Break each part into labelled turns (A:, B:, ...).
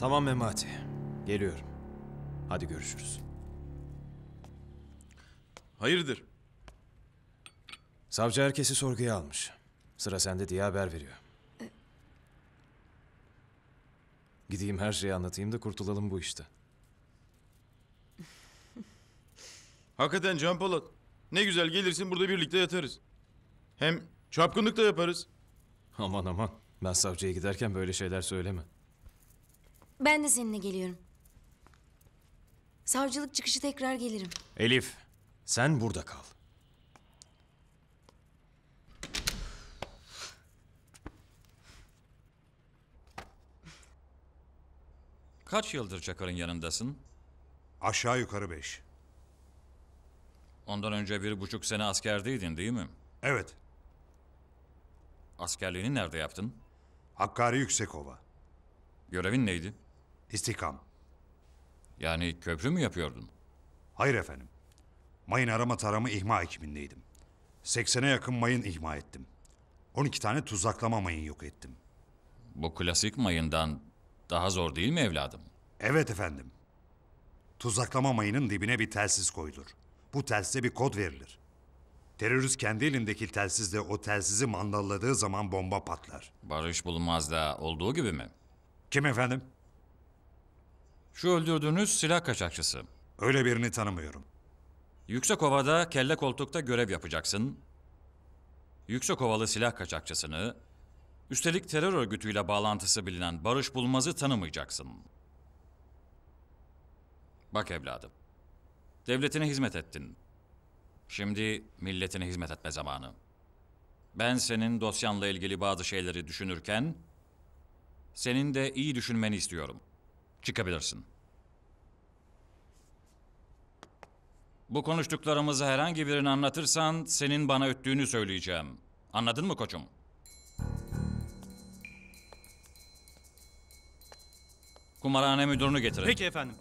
A: Tamam Memati. Geliyorum. Hadi görüşürüz. Hayırdır? Savcı herkesi sorguya almış. Sıra sende diye haber veriyor. Gideyim her şeyi anlatayım da kurtulalım bu işte. Hakikaten Can Polat. Ne güzel gelirsin burada birlikte yatarız. Hem çapkınlık da yaparız. Aman aman. Ben savcıya giderken böyle şeyler söyleme.
B: Ben de seninle geliyorum. Savcılık çıkışı tekrar gelirim.
C: Elif, sen burada kal. Kaç yıldır Çakır'ın yanındasın? Aşağı yukarı beş. Ondan önce bir buçuk sene askerdeydin değil mi? Evet. Askerliğini nerede yaptın? Hakkari Yüksekova. Görevin neydi?
D: İstikam. Yani köprü mü yapıyordun? Hayır efendim. Mayın arama tarama ihma ekibindeydim. 80'e yakın mayın ihma ettim. 12 tane tuzaklama mayın yok ettim.
C: Bu klasik mayından daha
D: zor değil mi evladım? Evet efendim. Tuzaklama mayının dibine bir telsiz koyulur. Bu telsize bir kod verilir. Terörist kendi elindeki telsizle o telsizi mandalladığı zaman bomba patlar. Barış bulunmaz da olduğu gibi mi? Kim efendim?
C: Şu öldürdüğünüz silah kaçakçısı. Öyle birini tanımıyorum. Yüksekova'da kelle koltukta görev yapacaksın. Yüksekovalı silah kaçakçısını, üstelik terör örgütüyle bağlantısı bilinen Barış Bulmaz'ı tanımayacaksın. Bak evladım, devletine hizmet ettin. Şimdi milletine hizmet etme zamanı. Ben senin dosyanla ilgili bazı şeyleri düşünürken, senin de iyi düşünmeni istiyorum. Çıkabilirsin. Bu konuştuklarımızı herhangi birini anlatırsan senin bana öttüğünü söyleyeceğim. Anladın mı koçum? Kumarhane müdürünü getirin. Peki efendim.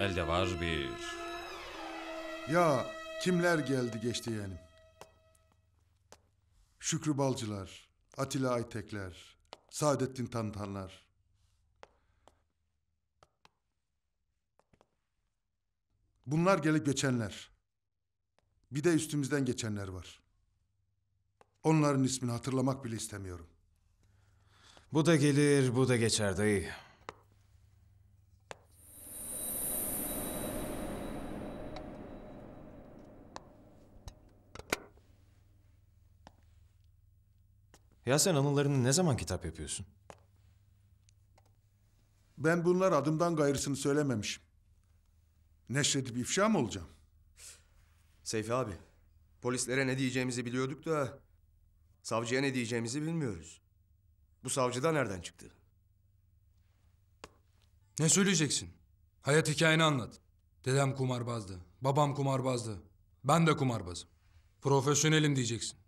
C: Elde var bir.
D: Ya kimler geldi geçti yeğenim? Şükrü Balcılar, Atilla Aytekler, Saadettin Tantanlar. Bunlar gelip geçenler. Bir de üstümüzden geçenler var. Onların ismini hatırlamak bile istemiyorum.
A: Bu da gelir, bu da geçer dayı. Ya sen anılarını ne zaman kitap yapıyorsun?
D: Ben bunlar adımdan gayrısını söylememişim. Neşredip ifşa mı olacağım? Seyfi abi, polislere ne diyeceğimizi biliyorduk da... ...savcıya ne diyeceğimizi bilmiyoruz. Bu savcı da nereden çıktı? Ne söyleyeceksin? Hayat hikayeni anlat. Dedem kumarbazdı, babam kumarbazdı. Ben de kumarbazım. Profesyonelim diyeceksin.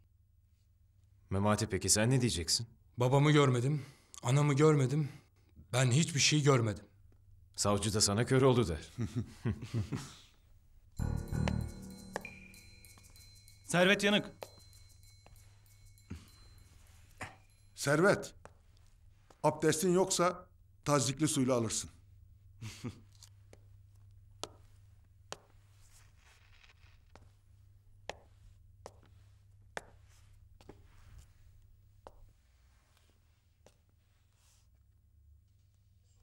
A: Memati peki sen ne diyeceksin? Babamı görmedim, anamı görmedim. Ben hiçbir şey görmedim. Savcı da sana kör oldu der. Servet Yanık.
D: Servet. Abdestin yoksa tazikli suyla alırsın.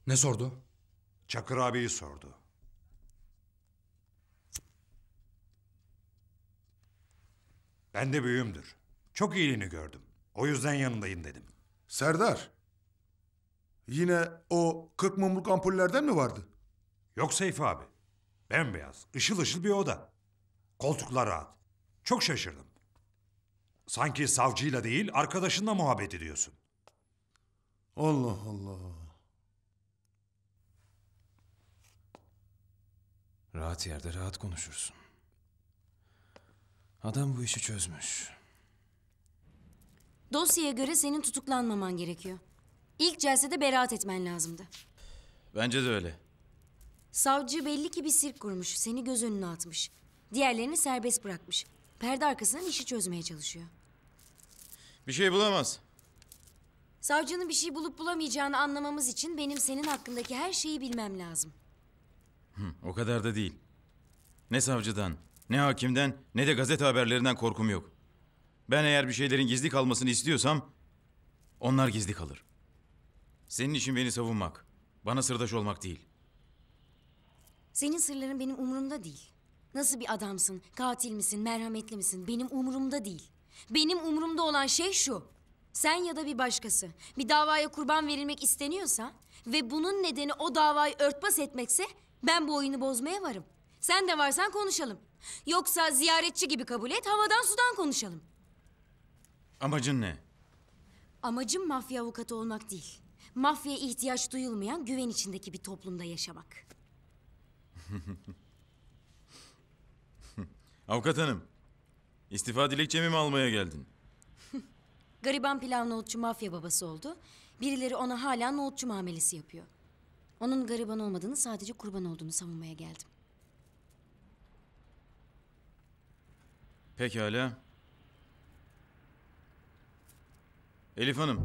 D: Ne sordu? Çakır abiyi sordu. Ben de büyüğümdür. Çok iyiliğini gördüm. O yüzden yanındayım dedim. Serdar. Yine o 40 mumluk ampullerden mi vardı? Yok Seyfi abi. Bembeyaz, ışıl ışıl bir oda. Koltuklar rahat. Çok şaşırdım. Sanki savcıyla değil arkadaşınla muhabbet ediyorsun. Allah Allah. Rahat yerde rahat konuşursun. Adam bu işi çözmüş.
B: Dosyaya göre senin tutuklanmaman gerekiyor. İlk celsede beraat etmen lazımdı.
A: Bence de öyle.
B: Savcı belli ki bir sirk kurmuş, seni göz önüne atmış. Diğerlerini serbest bırakmış. Perde arkasından işi çözmeye çalışıyor.
A: Bir şey bulamaz.
B: Savcının bir şey bulup bulamayacağını anlamamız için benim senin hakkındaki her şeyi bilmem lazım.
A: Hı, o kadar da değil. Ne savcıdan, ne hakimden, ne de gazete haberlerinden korkum yok. Ben eğer bir şeylerin gizli kalmasını istiyorsam onlar gizli kalır. Senin işin beni savunmak, bana sırdaş olmak değil.
B: Senin sırların benim umurumda değil. Nasıl bir adamsın, katil misin, merhametli misin benim umurumda değil. Benim umurumda olan şey şu. Sen ya da bir başkası bir davaya kurban verilmek isteniyorsa ve bunun nedeni o davayı örtbas etmekse ben bu oyunu bozmaya varım. Sen de varsan konuşalım. Yoksa ziyaretçi gibi kabul et, havadan sudan konuşalım. Amacın ne? Amacım mafya avukatı olmak değil. Mafyaya ihtiyaç duyulmayan güven içindeki bir toplumda yaşamak.
A: Avukat hanım, istifa dilekçemi mi almaya geldin?
B: Gariban pilav nohutçu mafya babası oldu. Birileri ona hala nohutçu muamelesi yapıyor. Onun gariban olmadığını sadece kurban olduğunu savunmaya geldim.
A: Pekala. Elif Hanım.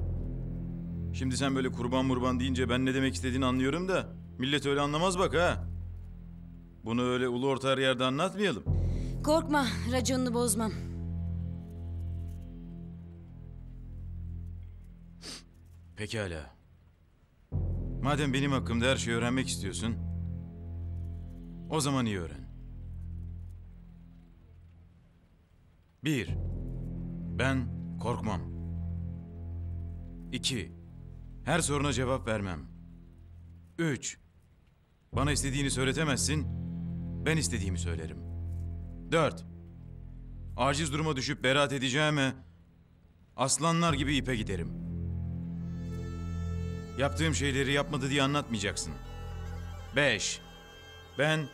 A: Şimdi sen böyle kurban murban deyince ben ne demek istediğini anlıyorum da... ...millet öyle anlamaz bak ha. Bunu öyle ulu orta her yerde anlatmayalım.
B: Korkma, raconunu bozmam.
A: Pekala. Madem benim hakkımda her şeyi öğrenmek istiyorsun, o zaman iyi öğren. Bir, ben korkmam. İki, her soruna cevap vermem. Üç, bana istediğini söyletemezsin, ben istediğimi söylerim. Dört, aciz duruma düşüp beraat edeceğime aslanlar gibi ipe giderim.'' Yaptığım şeyleri yapmadı diye anlatmayacaksın. Beş. Ben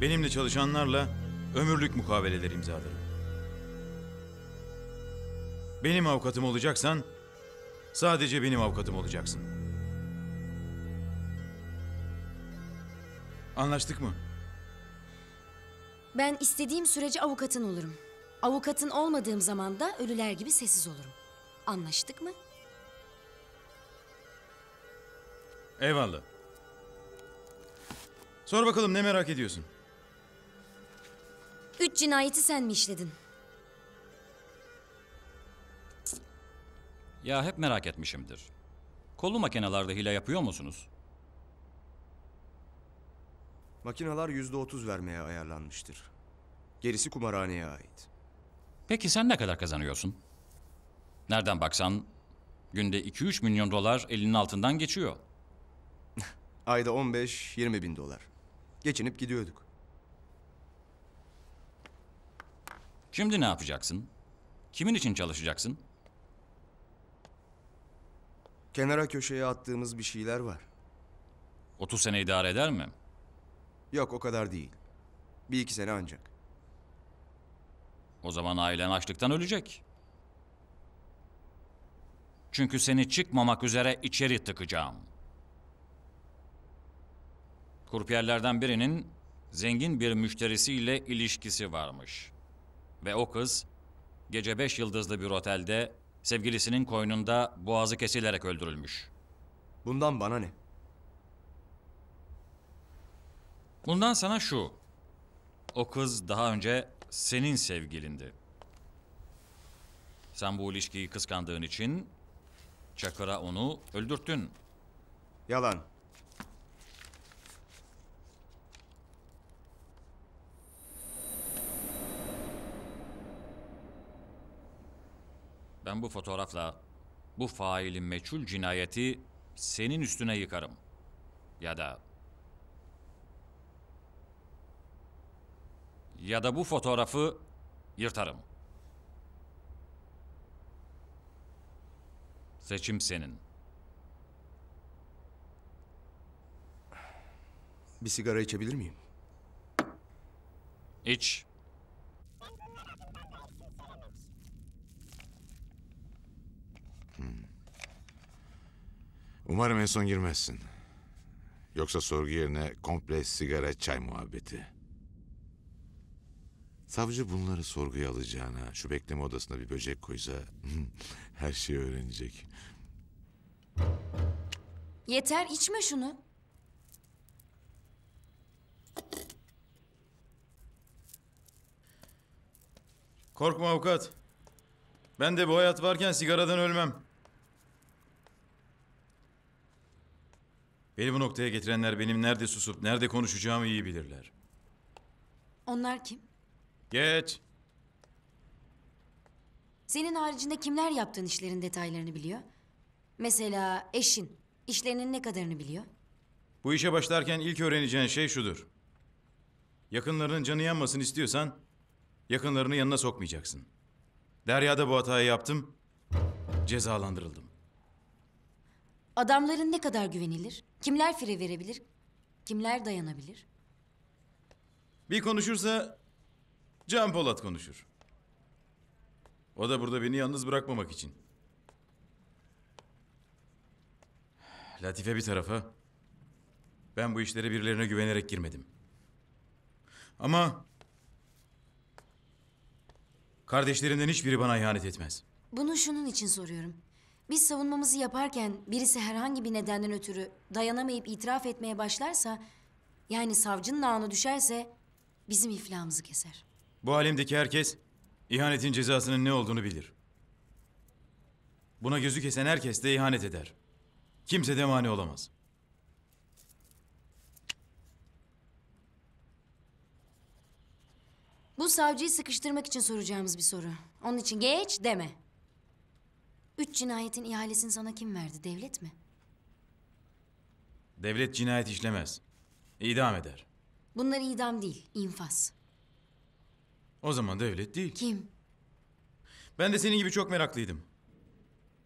A: benimle çalışanlarla ömürlük mukaveleler imzalarım. Benim avukatım olacaksan sadece benim avukatım olacaksın. Anlaştık mı?
B: Ben istediğim sürece avukatın olurum. Avukatın olmadığım zaman da ölüler gibi sessiz olurum. Anlaştık mı?
A: Eyvallah. Sor bakalım ne merak ediyorsun?
B: Üç cinayeti sen mi işledin?
C: Ya hep merak etmişimdir. Kollu makinelerde hile yapıyor musunuz? Makineler
D: yüzde otuz vermeye
C: ayarlanmıştır. Gerisi kumarhaneye ait. Peki sen ne kadar kazanıyorsun? Nereden baksan günde iki üç milyon dolar elinin altından geçiyor. Ayda 15-20 bin dolar. Geçinip gidiyorduk. Şimdi ne yapacaksın? Kimin için çalışacaksın?
D: Kenara köşeye attığımız bir şeyler var.
C: 30 sene idare eder mi? Yok o kadar değil. Bir iki sene ancak. O zaman ailen açlıktan ölecek. Çünkü seni çıkmamak üzere içeri tıkacağım. Kurpiyerlerden birinin zengin bir müşterisiyle ilişkisi varmış. Ve o kız gece beş yıldızlı bir otelde sevgilisinin koynunda boğazı kesilerek öldürülmüş. Bundan bana ne? Bundan sana şu. O kız daha önce senin sevgilindi. Sen bu ilişkiyi kıskandığın için Çakır'a onu öldürttün. Yalan. Ben bu fotoğrafla bu faili meçhul cinayeti senin üstüne yıkarım. Ya da ya da bu fotoğrafı yırtarım. Seçim senin.
D: Bir sigara içebilir miyim? İç.
A: Umarım en son girmezsin.
D: Yoksa sorgu yerine komple sigara çay muhabbeti. Savcı bunları sorguya alacağına şu bekleme odasına bir böcek koysa her şeyi öğrenecek.
B: Yeter içme şunu.
A: Korkma avukat. Ben de bu hayat varken sigaradan ölmem. Beni bu noktaya getirenler benim nerede susup nerede konuşacağımı iyi bilirler. Onlar kim? Geç.
B: Senin haricinde kimler yaptığın işlerin detaylarını biliyor? Mesela eşin işlerinin ne kadarını biliyor?
A: Bu işe başlarken ilk öğreneceğin şey şudur. Yakınlarının canı yanmasın istiyorsan yakınlarını yanına sokmayacaksın. Derya'da bu hatayı yaptım, cezalandırıldım.
B: Adamların ne kadar güvenilir? Kimler fire verebilir? Kimler dayanabilir?
A: Bir konuşursa Can Polat konuşur. O da burada beni yalnız bırakmamak için. Latife bir tarafa. Ben bu işlere birilerine güvenerek girmedim. Ama kardeşlerimden hiçbiri bana ihanet etmez.
B: Bunu şunun için soruyorum. Biz savunmamızı yaparken birisi herhangi bir nedenden ötürü dayanamayıp itiraf etmeye başlarsa... ...yani savcının ağına düşerse bizim iflahımızı keser.
A: Bu alemdeki herkes ihanetin cezasının ne olduğunu bilir. Buna gözü kesen herkes de ihanet eder. Kimse de mani olamaz.
B: Bu savcıyı sıkıştırmak için soracağımız bir soru. Onun için geç deme. Üç cinayetin ihalesini sana kim verdi? Devlet mi?
A: Devlet cinayet işlemez. İdam eder.
B: Bunlar idam değil, infaz.
A: O zaman devlet değil. Kim? Ben de senin gibi çok meraklıydım.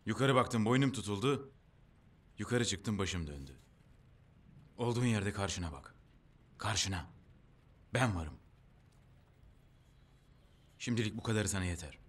A: Yukarı baktım boynum tutuldu. Yukarı çıktım başım döndü. Olduğun yerde karşına bak. Karşına. Ben varım. Şimdilik bu kadarı sana yeter.